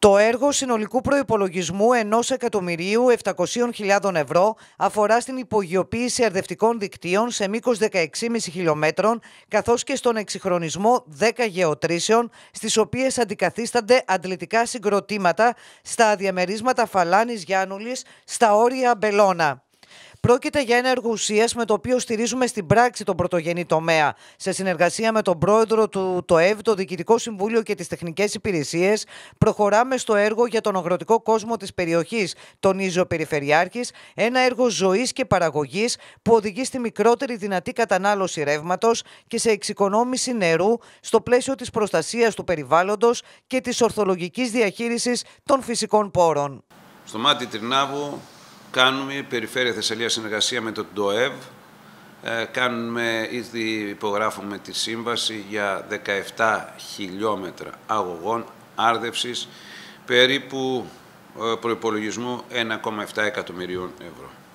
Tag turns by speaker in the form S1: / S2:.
S1: Το έργο συνολικού προϋπολογισμού 1.700.000 ευρώ αφορά στην υπογειοποίηση αρδευτικών δικτύων σε μήκος 16,5 χιλιόμετρων καθώς και στον εξυγχρονισμό 10 γεωτρήσεων στις οποίες αντικαθίστανται αντλητικά συγκροτήματα στα διαμερίσματα Φαλάνης Γιάννουλης στα όρια Μπελώνα. Πρόκειται για ένα έργο ουσίας με το οποίο στηρίζουμε στην πράξη τον πρωτογενή τομέα. Σε συνεργασία με τον πρόεδρο του ΤΟΕΒ, το Διοικητικό Συμβούλιο και τις Τεχνικές Υπηρεσίες, προχωράμε στο έργο για τον αγροτικό κόσμο της περιοχής, τον ο Περιφερειάρχης, ένα έργο ζωής και παραγωγής που οδηγεί στη μικρότερη δυνατή κατανάλωση ρεύματος και σε εξοικονόμηση νερού στο πλαίσιο της προστασίας του περιβάλλοντος και της ορθολογικής διαχείρισης των φυσικών πόρων.
S2: Στο μάτι Τρινάβου Κάνουμε Περιφέρεια Θεσσαλίας συνεργασία με το ΤΟΕΒ. Ε, κάνουμε, ήδη υπογράφουμε τη σύμβαση για 17 χιλιόμετρα αγωγών άρδευσης περίπου ε, προϋπολογισμού 1,7 εκατομμυρίων
S1: ευρώ.